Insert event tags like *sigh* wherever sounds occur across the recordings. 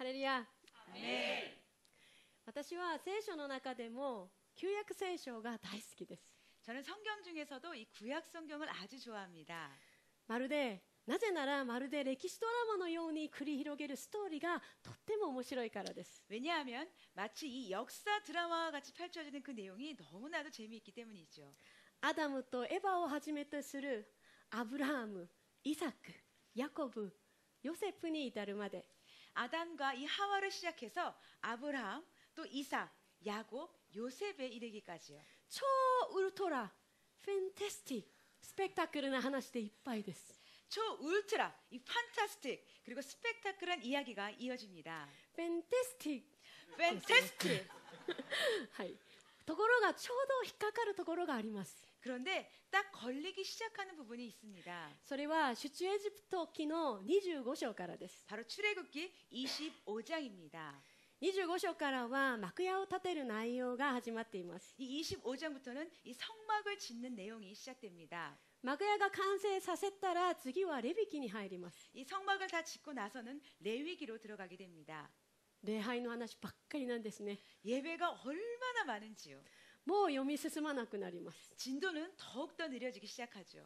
ハレルヤ私は聖書の中でも旧約聖書が大好きです。저는성경중에서도이구약성경을아주좋아합니다まるでなぜならまるで歴史ドラマのように繰り広げるストーリーがとっても面白いからです왜냐하면마치이역사드라마와같이펼쳐지는그내용이너무나도재미있기때문이죠アダムとエヴァをはじめとするアブラハム、イサク、ヤコブ、ヨセフに至るまで 아담과 이 하와를 시작해서 아브라함, 또 이삭, 야곱, 요셉에 이르기까지요. 초 울토라, 펜테스틱스펙타클한 하나씩 いっぱいです.초 울트라, 이 판타스틱, 그리고 스펙타클한 이야기가 이어집니다. 펜테스틱펜테스틱はい。ところがちょうど引っかかるところがあります。 *laughs* 그런데 딱 걸리기 시작하는 부분이 있습니다. それは出エジプト記の25章からです. 바로 출애굽기 25장입니다. 25章からは幕屋を建てる内容が始まっています。이 25장부터는 이 성막을 짓는 내용이 시작됩니다. 幕屋が完成させたら次はレビキに入ります。이 성막을 다 짓고 나서는 레위기로 들어가게 됩니다. 礼拝の話ばっかりなんですね。예배가얼마나많은지요 네, もう読み進まなくなります。진도는더욱더느려지기시작하 죠。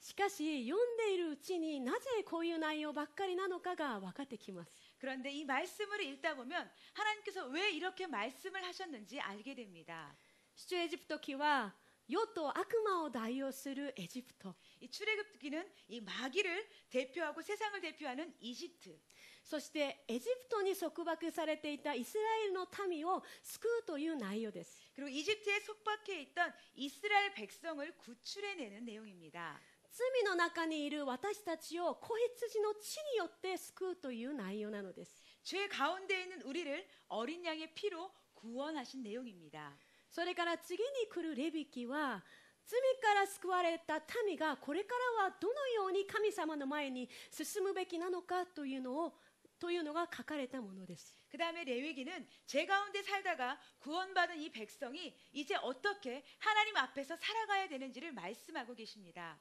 しかし読んでいるうちになぜこういう内容ばっかりなのかが分かってきます。그런데이말씀을읽다보면하나님께서왜이렇게말씀을하셨는지알게됩니다出エジプト記は世と悪魔を代用스르에집プト。이출애굽기는이마귀를대표하고세상을대표하는이집트そしてエジプトに束縛されていたイスラエルの民を救うという内容です。그ジプト집束縛していたイスラエル백성을구출해내는내容입니다罪の中にいる私たちを子羊の血によって救うという内容なのです。죄가운데있는우리를어린양의피로구원하신내용입니다それから次に来るレビキは罪から救われた民がこれからはどのように神様の前に進むべきなのかというのを というのが書かれたものです。그 다음에 레위기는 제 가운데 살다가 구원받은 이 백성이 이제 어떻게 하나님 앞에서 살아가야 되는지를 말씀하고 계십니다.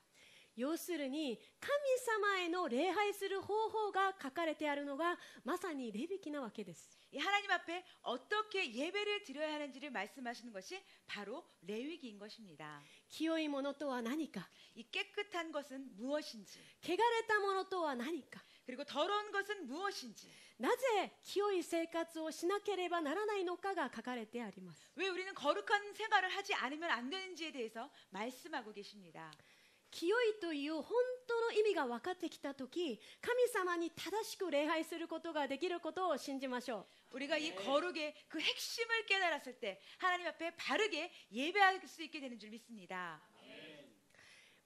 要するに神様への礼拝する方法が書かれてあるのがまさにレビキなわけです。이 하나님 앞에 어떻게 예배를 드려야 하는지를 말씀하시는 것이 바로 레위기인 것입니다. 기어이 모노 또와 나니까. 이 깨끗한 것은 무엇인지. 개가레타 모노 또와 나니까. 그리고더러운것은무엇인지なぜ清い生活をしなければならないのかが書かれてあります。왜우리는거룩한생활을하지않으면안되는지에대해서말씀하고계십니다清いという本当の意味が分かってきたとき、神様に正しく礼拝することができることを信じましょう。우리가이거룩의그핵심을깨달았을때하나님앞에바르게예배할수있게되는줄믿습니다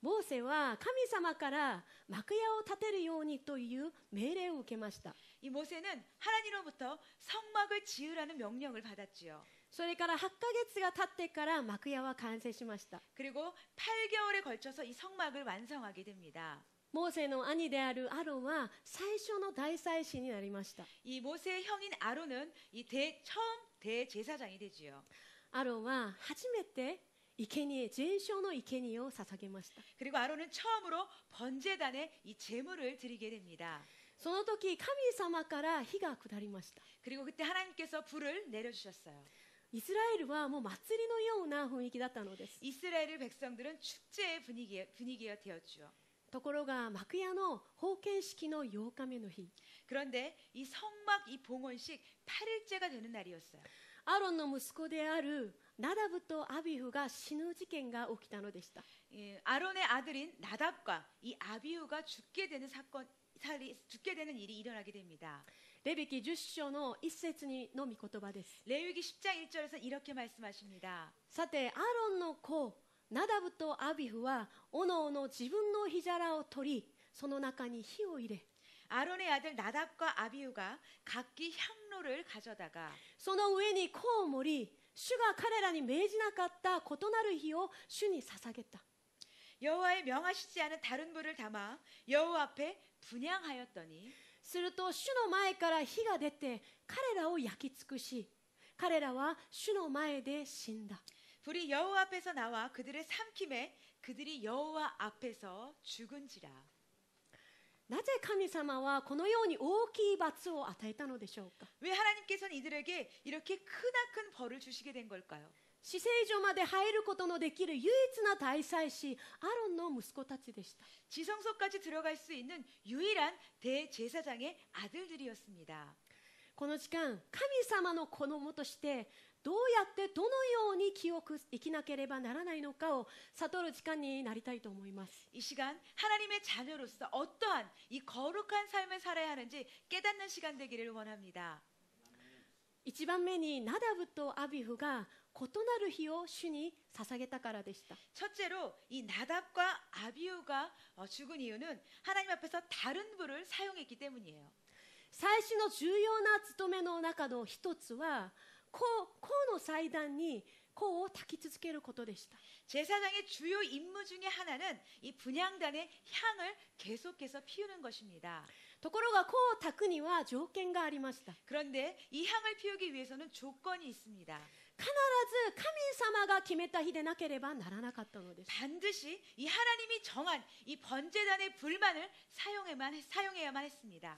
モーセは神様から幕屋を建てるようにという命令を受けました。モーセは하나님으성막을지으라는명령을받았지요それから8ヶ月が経ってから幕屋は完成しました。그리고8개월에걸쳐서이성막을완성하게됩니다モーセの兄であるアロンは最初の大祭司になりました。이모세의형인아론은이대처음대제사장이되지요アロンは初めて이케니에제쇼노이케니요사사게마시다그리고아론은처음으로번제단에이제물을드리게됩니다その時神様から火が下りました그리고그때하나님께서불을내려주셨어요이스라엘はもう祭りのような雰囲気だったのです。イスラエル백성들은축제의분위기분위기가되었죠ところが幕屋の封建式の8日目の日그런데이성막이봉헌식8일째가되는날이었어요アロンの息子であるナダブとアビフが死ぬ事件が起きたのでした。アロネ아들인나답과이アビフが죽게되는사건살죽게되는일이일어나게됩니다레위기10章の一節にのみ言葉です。레위기10장1절에서이렇게말씀하십니다さてアロンの子ナダブとアビフはおのおの自分のひじゃらを取りその中に火を入れ아론의아들나답과아비우가각기향로를가져다가その上にコウモリ 주가 主が彼らに命じなかった異なる日を니 사사겠다. 여호와의 명하시지 않은 다른 불을 담아 여호 앞에 분양하였더니 すると主の前から火が出て彼ら야焼き쿠시し彼ら와主の前에死 신다. 불이 여호 앞에서 나와 그들을 삼킴에 그들이 여호와 앞에서 죽은지라 なぜ神様はこのように大きい罰を与えたのでしょうか왜하나死聖所まで入ることのできる唯一な大祭司アロンの息子たちでした。지성소까지들어갈수있는유일한대제사장의아들들이었습니다この時間、神様の子供としてどうやってどのように清く生きなければならないのかを悟る時間になりたいと思います。이시간하나님의자녀로서어떠한이거룩한삶을살아야하는지깨닫는시간되기를원합니다1番目にナダブとアビフが異なる日を主に捧げたからでした。첫째로이나답과아비우가죽은이유는하나님앞에서다른불을사용했기때문이에요最初の重要な務めの中の一つは 코, この祭壇にこを焚き続けることでした。제사장의주요임무중에하나는이분향단의향을계속해서피우는것입니 다. ところがこを炊くには条件がありました。그런데이향을피우기위해서는조건이있습니 다. 必ず神様が決めた日でなければならなかったのです。반드시이하나님이정한이번제단의불만을사용해만사용해야만했습니 다.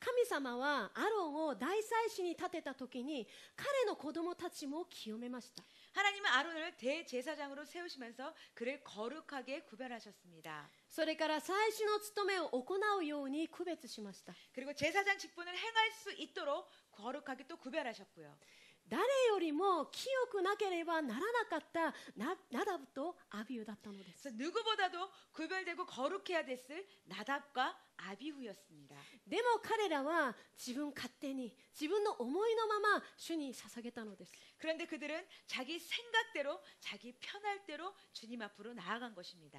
神様はアロンを大祭司に立てた時に彼の子供たちも清めました。하나님은아론을대제사장으로세우시면서그를거룩하게구별하셨습니다それから祭司の務めを行うように区別しました그리고제사장직분을행할수있도록거룩하게또구별하셨고요誰よりも清くなければならなかったナナダブとアビウだったのです。누구보다도구별되고거룩해야됐을나답과아비후였습니다でも彼らは自分勝手に自分の思いのまま主に捧げたのです。그런데그들은자기생각대로자기편할대로주님앞으로나아간것입니다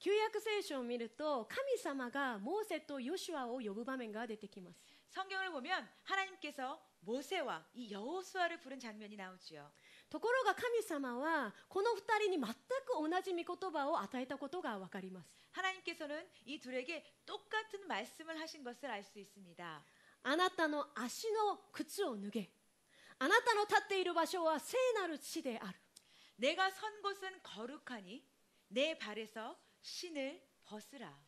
旧約聖書を見ると神様がモーセとヨシュアを呼ぶ場面が出てきます。성경을보면하나님께서 모세와 이 여호수아를 부른 장면이 나오지요. ところが神様はこの二人に全く同じ御言葉を与えたことがわかります。 하나님께서는 이 둘에게 똑같은 말씀을 하신 것을 알 수 있습니다. あなたの足の靴を脱げ。あなたの立っている場所は聖なる地である。 내가 선 곳은 거룩하니 내 발에서 신을 벗으라.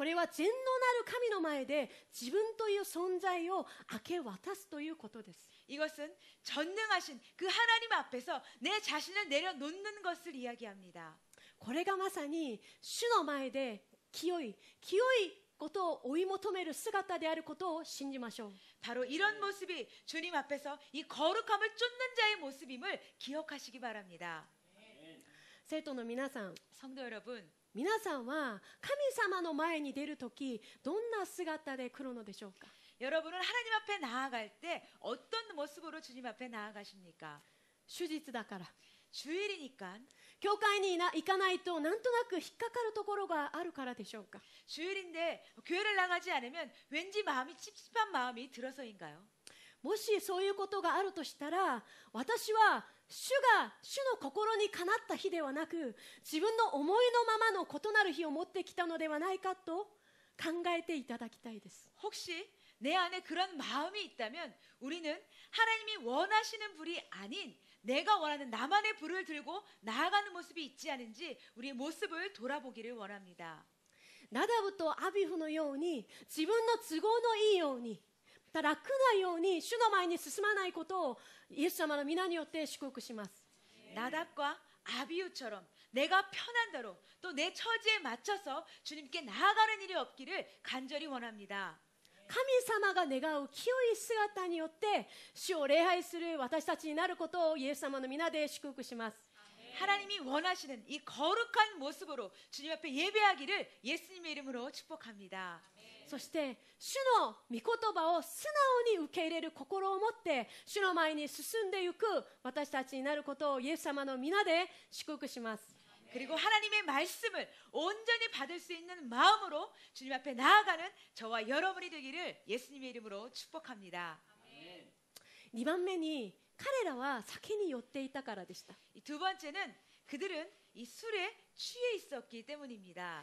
これは全能なる神の前で自分という存在を明け渡すということです。これは全能하신그하나님앞에서내자신을내려놓는것을이야기합니 다。 これがまさに主の前で清い清いことを追い求める姿であることを信じましょう。바로이런모습이주님앞에서이거룩함을쫓는자의모습임을기억하시기바랍니다生徒の皆さん、성도여러분皆さんは神様の前に出るときどんな姿で来るのでしょうか여러분은하나님앞에나아갈때어떤모습으로주님앞에나아가십니까手術だから주일이니까教会に行かないとなんとなく引っかかるところがあるからでしょうか주일인데교회를나가지않으면왠지마음이찝찝한마음이들어서인가요もしそういうことがあるとしたら私は主が主の心にかなった日ではなく自分の思いのままの異なる日を持ってきたのではないかと考えていただきたいです。혹시내안에그런마음이있다면우리는하나님이원하시는불이아닌내가원하는나만의불을들고나아가는모습이있지않은지우리의모습을돌아보기를원합니다ナダブとアビフのように自分の都合のいいようにただ苦なように主の前に進まないことをイエス様の皆によって祝福します。나답과아비우처럼내가편한대로또내처지에맞춰서주님께나아가는일이없기를간절히원합니다神様が願う清い姿によって主を礼拝する私たちになることをイエス様の皆で祝福します。하나님이원하시는이거룩한모습으로주님앞에예배하기를예수님의이름으로축복합니다そして主の御言葉を素直に受け入れる心を持って主の前に進んでいく私たちになることをイエス様の皆で祝福します。그리고하나님의말씀을온전히받을수있는마음으로주님앞에나아가는저와여러분이되기를예수님의이름으로축복합니다2番目に彼らは酒に酔っていたからでした。두번째는그들은이술에취해있었기때문입니다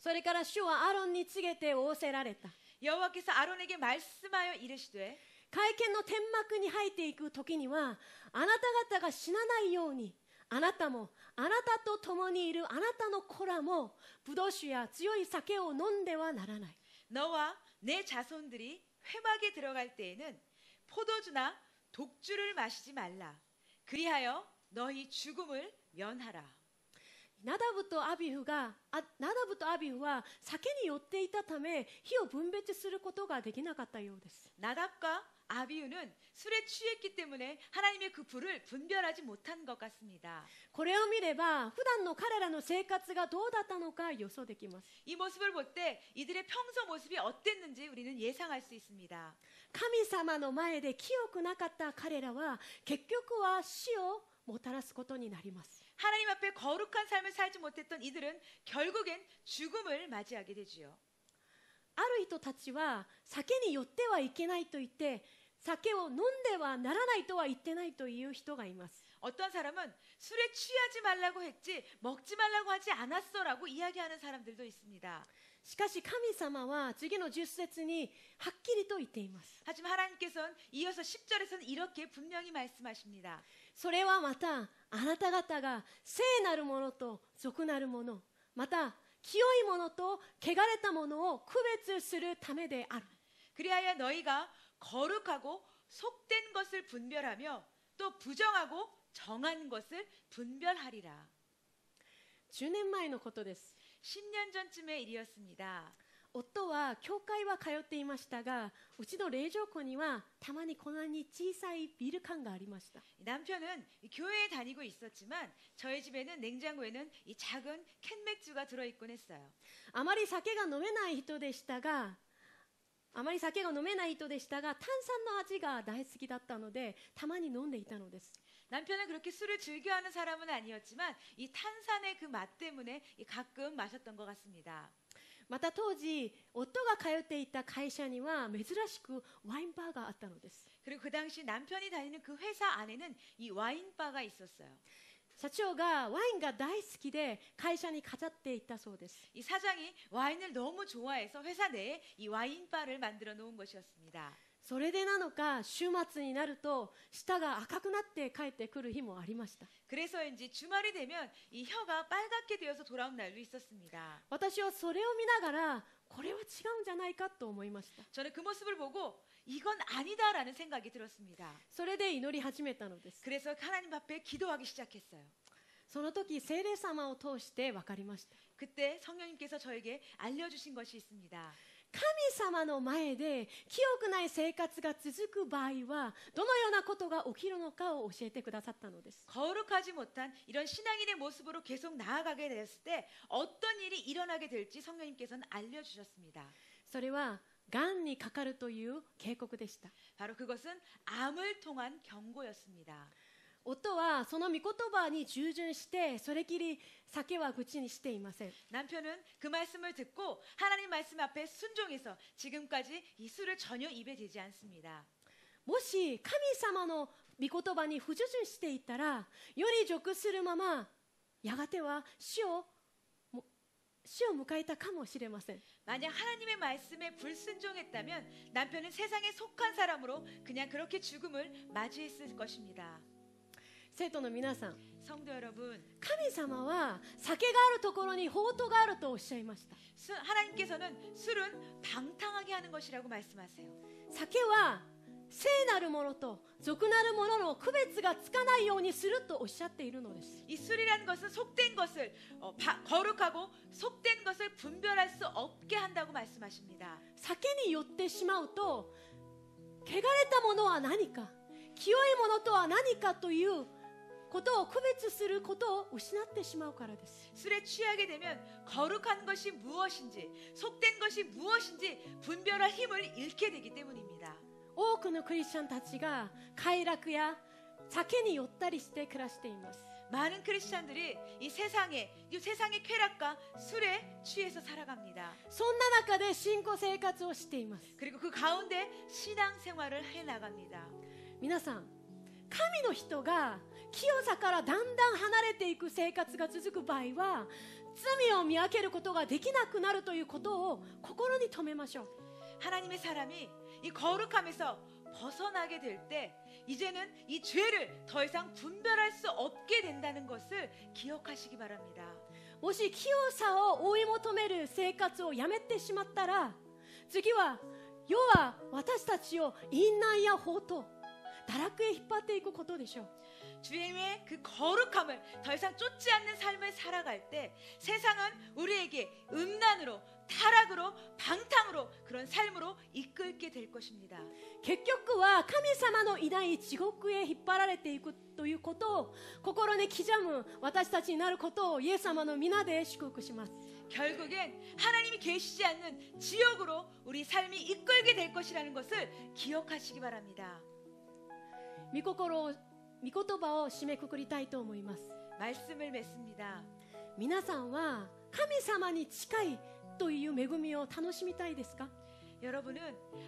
それから主はアロンに告げて仰せられた。여호와께서아론에게말씀하여이르시되会見の天幕に入っていく時にはあなた方が死なないようにあなたもあなたと共にいるあなたの子らもブドウ酒や強い酒を飲んではならない。너와내자손들이회막에들어갈때에는포도주나독주를마시지말라그리하여너희죽음을면하라ナダブとアビフがあナダブとアビフは酒に酔っていたため火を分別することができなかったようです。ナダブ과アビフは술에취했기때문에하나님의그불을분별하지못한것같습니다これを見れば普段の彼らの生活がどうだったのか予想できます이모습을볼때이들의평소모습이어땠는지우리는예상할수있습니다神様の前で清くなかった彼らは結局は死をもたらすことになります。 하나님 앞에 거룩한 삶을 살지 못했던 이들은 결국엔 죽음을 맞이하게 되지요. ある人たちは酒に酔ってはいけないと言って酒を飲んではならないとは言ってないという人がいます。 어떤 사람은 술에 취하지 말라고 했지 먹지 말라고 하지 않았어라고 이야기하는 사람들도 있습니다. しかし神様は次の10節にはっきりと言っています。 하지만 하나님께서는 이어서 10절에서는 이렇게 분명히 말씀하십니다. それはまたあなた方が聖なるものと俗なるものまた清いものと汚れたものを区別するためである。그래야너희가거룩하고속된것을분별하며또부정하고정한것을분별하리라10年前のことです。10년 전쯤의 일이었습니다. 夫は教会は通っていましたがうちの冷蔵庫にはたまにこんなに小さいビル缶がありました 남편은 교회에 다니고 있었지만 저희 집에는 냉장고에는 이 작은 캔 맥주가 들어 있곤 했어요. あまり酒が飲めない人でしたが、あまり酒が飲めない人でしたが、炭酸の味が大好きだったので、たまに飲んでいたのです。 남편은 그렇게 술을 즐겨하는 사람은 아니었지만 이 탄산의 그맛 때문에 가끔 마셨던 것 같습니다. また当時夫が通っていた会社には珍しくワインバーがあったのです。그리고그 당시 남편이 다니는 그 회사 안에는 이 와인 바가 있었어요. 社長がワインが大好きで会社に飾っていたそうです。이사장이와인을너무좋아해서회사내에이와인바를만들어놓은것이었습니다 それでなのか週末になると舌が赤くなって帰ってくる日もありました私はそれを見ながらこれは違うんじゃないかと思いましたそ저는그모습을보고이건아니다라는생각이들었습니다それで祈り始めたのです그래서하나님앞에기도하기시작했어요その時聖霊様を通して分かりましたそ때성령님께서저에게알려주신것이있습니다神様の前で清くない生活が続く場合はどのようなことが起きるのかを教えてくださったのです。거룩하지못한이런신앙인의모습으로계속나아가게됐을때어떤일이일어나게될지성령님께서는알려주셨습니다それはがんにかかるという警告でした。바로그것은암을통한경고였습니다 夫はその御言葉に従順してそれきり酒は口にしていません。남편은그말씀을듣고하나님말씀앞에순종해서지금까지이술을전혀입에대지않습니다もし神様の御言葉に不従順していったらより熟するままやがては死を死を迎えたかもしれません。만약하나님의말씀에불순종했다면남편은세상에속한사람으로그냥그렇게죽음을맞이했을것입니다 生徒の皆さん神様は酒があるところに宝刀があるとおっしゃいました酒は聖なるものと俗なるものの区別がつかないようにするとおっしゃっているのです。술이라는것은속된것을거룩하고속된것을분별할수없게한다고말씀하십니다酒によってしまうと汚れたものは何か清いものとは何かということを区別することを失ってしまうからです。술에취하게되면거룩한것이무엇인지속된것이무엇인지분별할힘을잃게되기때문입니다多くのクリスチャンたちが快楽や酒に酔ったりして暮らしています。많은크리스찬들이이세상에이세상의쾌락과술에취해서살아갑니다손나나카데신고생활을しています그리고그가운데신앙생활을해나갑니다皆さん、神の人が清さからだんだん離れていく生活が続く場合は罪を見分けることができなくなるということを心に留めましょう。하나님의사람이이거룩함에서벗어나게될때이제는이죄를더이상분별할수없게된다는것을기억하시기바랍니다もし清さを追い求める生活をやめてしまったら次は世は私たちを淫乱や法と堕落へ引っ張っていくことでしょう。 주님의 그 거룩함을 더 이상 쫓지 않는 삶을 살아갈 때 세상은 우리에게 음란으로 타락으로 방탕으로 그런 삶으로 이끌게 될 것입니다. 結局は神様の偉大地獄へ引っ張られていくということを心に刻む私たちになることをイエス様の皆で祝福します 결국엔 하나님이 계시지 않는 지옥으로 우리 삶이 이끌게 될 것이라는 것을 기억하시기 바랍니다. 미코코로 御言葉を締めくくりたいと思います。말씀을맺皆さんは神様に近いという恵みを楽しみたいですか여러분은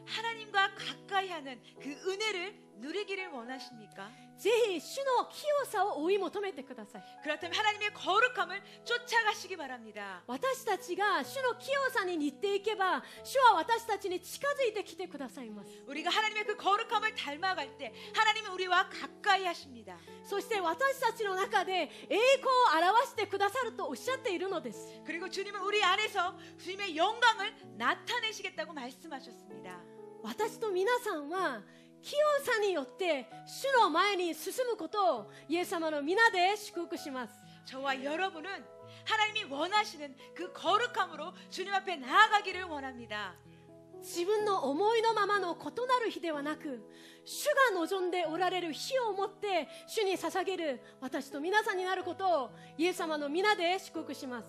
하나님과가까이하는그은혜를누리기를원하십니까ぜひ主の清さを追い求めてください。그렇다면하나님의거룩함을쫓아가시기바랍니다私たちが主の清さに似ていけば、主は私たちに近づいてきてくださいます。우리가하나님의그거룩함을닮아갈때하나님은우리와가까이하십니다そして私たちの中で栄光を表してくださるとおっしゃっているのです。그리고주님은우리안에서주님의영광을나타내시겠다고말씀하셨습니 다。 私と皆さんは清さによって主の前に進むことをイエス様の皆で祝福します。저와여러분은하나님이원하시는그거룩함으로주님앞에나아가기를원합니다自分の思いのままの異なる日ではなく主が望んでおられる日をもって主に捧げる私と皆さんになることをイエス様の皆で祝福します。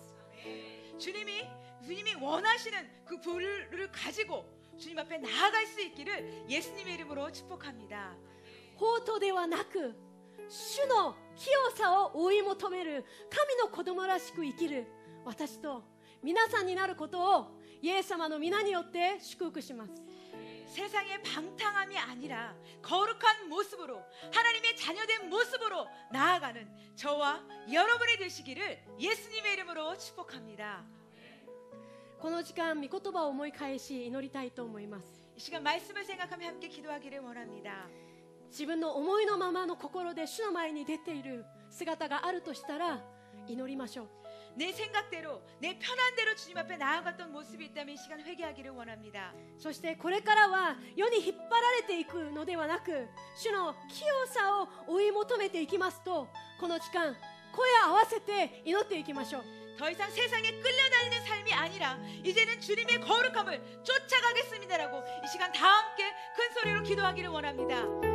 주님이주님이원하시는그불을가지고 주님 앞에 나아갈 수 있기를 예수님의 이름으로 축복합니다. 호토ではなく 주의 키主の清さを追い求める神の子供らしく生きる私と皆さんになることをイエス様の皆によって祝福します 세상의 방탕함이 아니라 거룩한 모습으로 하나님의 자녀된 모습으로 나아가는 저와 여러분이 되시기를 예수님의 이름으로 축복합니다. この時間御言葉を思い返し祈りたいと思います이시간말씀을생각하며함께기도하기를원합니다自分の思いのままの心で主の前に出ている姿があるとしたら祈りましょう내생각대로내편한대로주님앞에나아갔던모습이있다면이시간회개하기를원합니다そしてこれからは世に引っ張られていくのではなく主の清さを追い求めていきますとこの時間声合わせて祈っていきましょう더 이상 세상에 끌려다니는 삶이 아니라 이제는 주님의 거룩함을 쫓아가겠습니다라고 이 시간 다 함께 큰 소리로 기도하기를 원합니다.